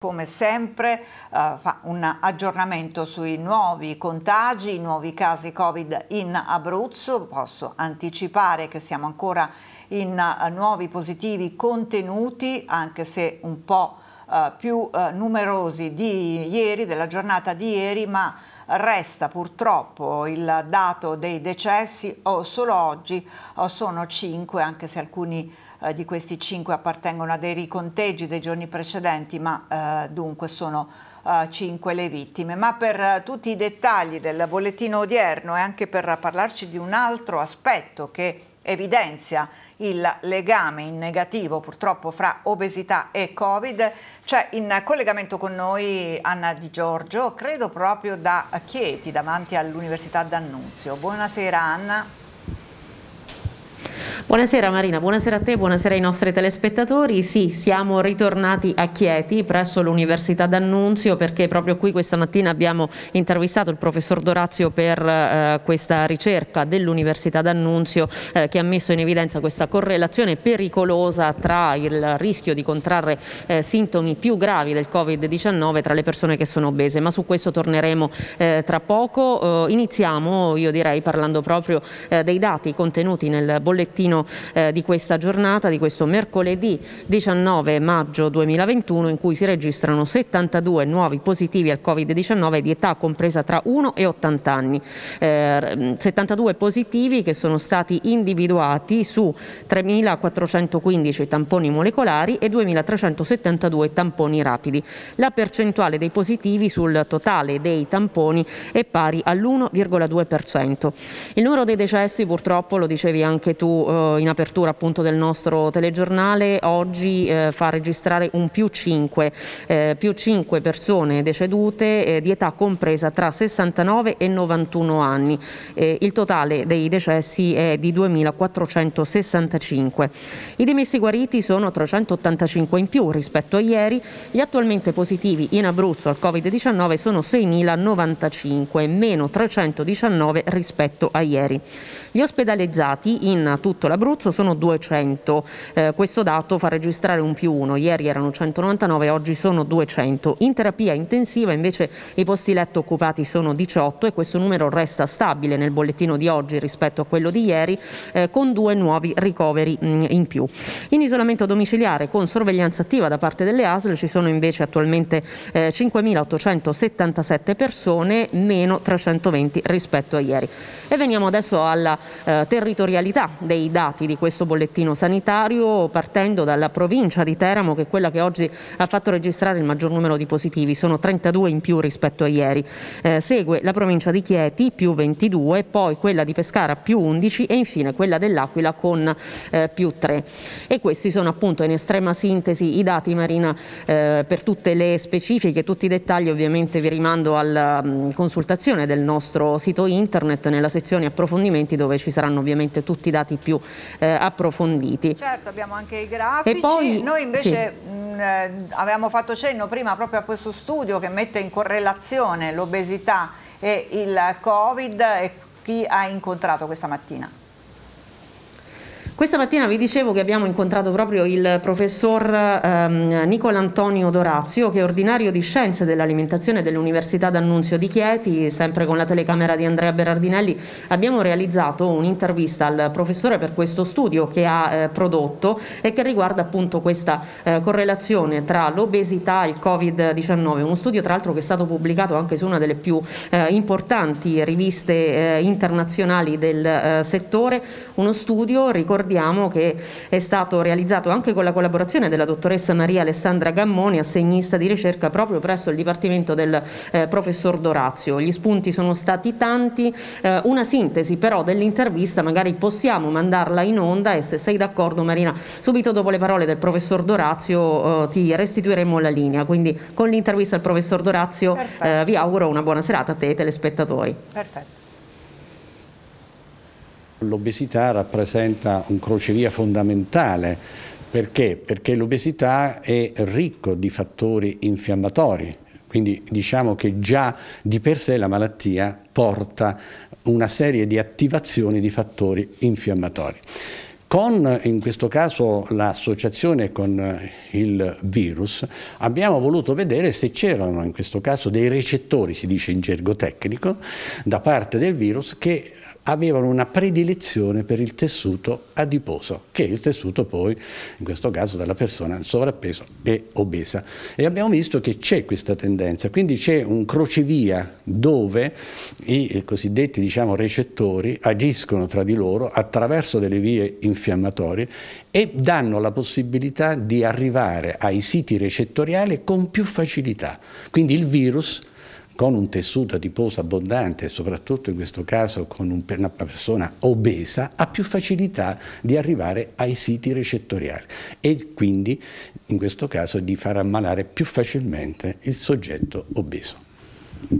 Come sempre uh, fa un aggiornamento sui nuovi contagi, i nuovi casi Covid in Abruzzo, posso anticipare che siamo ancora in uh, nuovi positivi contenuti anche se un po' uh, più numerosi di ieri, della giornata di ieri, ma resta purtroppo il dato dei decessi, oh, solo oggi oh, sono 5 anche se alcuni eh, di questi 5 appartengono a dei riconteggi dei giorni precedenti, ma eh, dunque sono 5 eh, le vittime. Ma per eh, tutti i dettagli del bollettino odierno e anche per parlarci di un altro aspetto che evidenzia il legame in negativo purtroppo fra obesità e Covid. C'è in collegamento con noi Anna Di Giorgio, credo proprio da Chieti, davanti all'Università d'Annunzio. Buonasera Anna. Buonasera Marina, buonasera a te, buonasera ai nostri telespettatori. Sì, siamo ritornati a Chieti presso l'Università d'Annunzio perché proprio qui questa mattina abbiamo intervistato il professor Dorazio per eh, questa ricerca dell'Università d'Annunzio eh, che ha messo in evidenza questa correlazione pericolosa tra il rischio di contrarre eh, sintomi più gravi del Covid-19 tra le persone che sono obese, ma su questo torneremo eh, tra poco. Eh, iniziamo, io direi, parlando proprio eh, dei dati contenuti nel bollettino all'interno eh, di questa giornata, di questo mercoledì 19 maggio 2021 in cui si registrano 72 nuovi positivi al Covid-19 di età compresa tra 1 e 80 anni. Eh, 72 positivi che sono stati individuati su 3.415 tamponi molecolari e 2.372 tamponi rapidi. La percentuale dei positivi sul totale dei tamponi è pari all'1,2%. Il numero dei decessi purtroppo, lo dicevi anche tu, eh, in apertura appunto del nostro telegiornale, oggi eh, fa registrare un più 5, eh, più 5 persone decedute eh, di età compresa tra 69 e 91 anni. Eh, il totale dei decessi è di 2.465. I dimessi guariti sono 385 in più rispetto a ieri, gli attualmente positivi in Abruzzo al Covid-19 sono 6.095, meno 319 rispetto a ieri. Gli ospedalizzati in tutto la Abruzzo sono 200. Eh, questo dato fa registrare un più uno. Ieri erano 199, oggi sono 200. In terapia intensiva invece i posti letto occupati sono 18 e questo numero resta stabile nel bollettino di oggi rispetto a quello di ieri eh, con due nuovi ricoveri mh, mm, in più. In isolamento domiciliare con sorveglianza attiva da parte delle ASL ci sono invece attualmente eh, 5.877 persone, meno 320 rispetto a ieri. E veniamo adesso alla eh, territorialità dei dati dati di questo bollettino sanitario partendo dalla provincia di Teramo che è quella che oggi ha fatto registrare il maggior numero di positivi, sono 32 in più rispetto a ieri. Eh, segue la provincia di Chieti più 22, poi quella di Pescara più 11 e infine quella dell'Aquila con eh, più 3. E questi sono appunto in estrema sintesi i dati Marina eh, per tutte le specifiche, tutti i dettagli ovviamente vi rimando alla mh, mm, consultazione del nostro sito internet nella sezione approfondimenti dove ci saranno ovviamente tutti i dati più eh, approfonditi. Certo, abbiamo anche i grafici. Poi, Noi invece sì. mh, mm, eh, avevamo fatto cenno prima proprio a questo studio che mette in correlazione l'obesità e il Covid e chi ha incontrato questa mattina. Questa mattina vi dicevo che abbiamo incontrato proprio il professor ehm, Nicola Antonio Dorazio, che è ordinario di Scienze dell'Alimentazione dell'Università d'Annunzio di Chieti, sempre con la telecamera di Andrea Berardinelli. Abbiamo realizzato un'intervista al professore per questo studio che ha eh, prodotto e che riguarda appunto questa eh, correlazione tra l'obesità e il Covid-19, uno studio tra l'altro che è stato pubblicato anche su una delle più eh, importanti riviste eh, internazionali del eh, settore, uno studio ricordato ricordiamo che è stato realizzato anche con la collaborazione della dottoressa Maria Alessandra Gammoni, assegnista di ricerca proprio presso il Dipartimento del eh, professor Dorazio. Gli spunti sono stati tanti, eh, una sintesi però dell'intervista magari possiamo mandarla in onda e se sei d'accordo Marina, subito dopo le parole del professor Dorazio eh, ti restituiremo la linea, quindi con l'intervista al professor Dorazio eh, vi auguro una buona serata a te e telespettatori. Perfetto. L'obesità rappresenta un crocevia fondamentale perché? Perché l'obesità è ricco di fattori infiammatori, quindi diciamo che già di per sé la malattia porta una serie di attivazioni di fattori infiammatori. Con, in questo caso, l'associazione con eh, il virus, abbiamo voluto vedere se c'erano, in questo caso, dei recettori, si dice in gergo tecnico, da parte del virus che avevano una predilezione per il tessuto adiposo, che è il tessuto poi, in questo caso, della persona sovrappeso e obesa. E abbiamo visto che c'è questa tendenza, quindi c'è un crocevia dove i cosiddetti diciamo, recettori agiscono tra di loro attraverso delle vie infettive antinfiammatori e danno la possibilità di arrivare ai siti recettoriali con più facilità. Quindi il virus con un tessuto adiposo abbondante e soprattutto in questo caso con una persona obesa ha più facilità di arrivare ai siti recettoriali e quindi in questo caso di far ammalare più facilmente il soggetto obeso.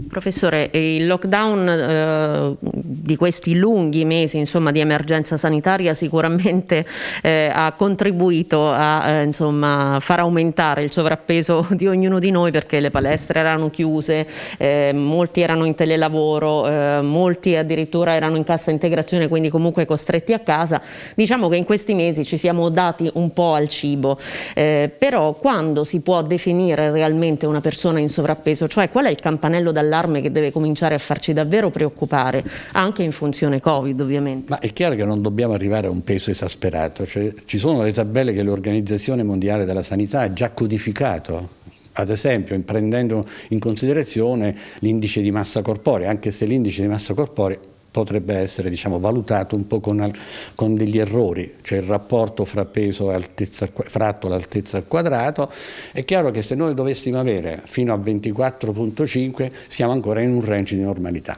Professore, il lockdown eh, di questi lunghi mesi insomma, di emergenza sanitaria sicuramente eh, ha contribuito a eh, insomma, far aumentare il sovrappeso di ognuno di noi perché le palestre erano chiuse, eh, molti erano in telelavoro, eh, molti addirittura erano in cassa integrazione quindi comunque costretti a casa. Diciamo che in questi mesi ci siamo dati un po' al cibo, eh, però quando si può definire realmente una persona in sovrappeso? Cioè qual è il campanello campanello d'allarme che deve cominciare a farci davvero preoccupare, anche in funzione Covid ovviamente. Ma è chiaro che non dobbiamo arrivare a un peso esasperato, cioè, ci sono le tabelle che l'Organizzazione Mondiale della Sanità ha già codificato ad esempio prendendo in considerazione l'indice di massa corporea, anche se l'indice di massa corporea potrebbe essere diciamo, valutato un po' con, al, con, degli errori, cioè il rapporto fra peso e altezza, fratto l'altezza al quadrato, è chiaro che se noi dovessimo avere fino a 24.5 siamo ancora in un range di normalità.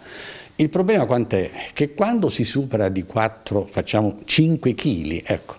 Il problema quant'è? Che quando si supera di 4, facciamo 5 kg, ecco,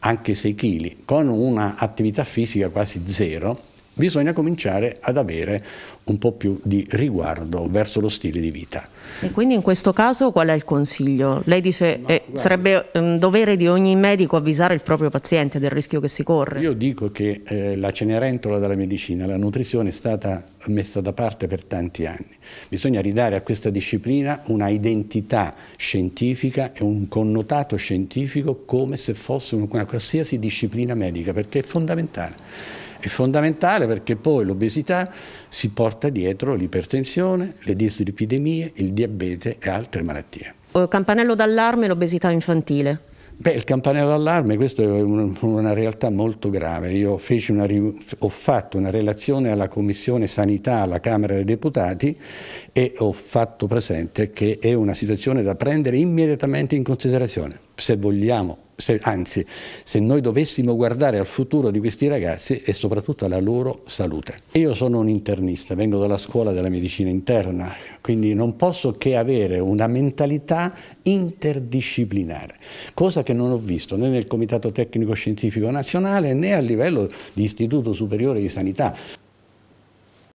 anche 6 kg, con un'attività fisica quasi zero, bisogna cominciare ad avere un po' più di riguardo verso lo stile di vita. E quindi in questo caso qual è il consiglio? Lei dice che eh, sarebbe un mm, dovere di ogni medico avvisare il proprio paziente del rischio che si corre. Io dico che eh, la cenerentola della medicina, la nutrizione è stata messa da parte per tanti anni. Bisogna ridare a questa disciplina una identità scientifica e un connotato scientifico come se fosse una qualsiasi disciplina medica, perché è fondamentale è fondamentale perché poi l'obesità si porta dietro l'ipertensione, le dislipidemie, il diabete e altre malattie. Eh, campanello d'allarme l'obesità infantile. Beh, il campanello d'allarme, questa è una realtà molto grave. Io una, ho fatto una relazione alla Commissione Sanità alla Camera dei Deputati e ho fatto presente che è una situazione da prendere immediatamente in considerazione. Se vogliamo se, anzi, se noi dovessimo guardare al futuro di questi ragazzi e soprattutto alla loro salute. Io sono un internista, vengo dalla scuola della medicina interna, quindi non posso che avere una mentalità interdisciplinare, cosa che non ho visto né nel Comitato Tecnico Scientifico Nazionale né a livello di Istituto Superiore di Sanità.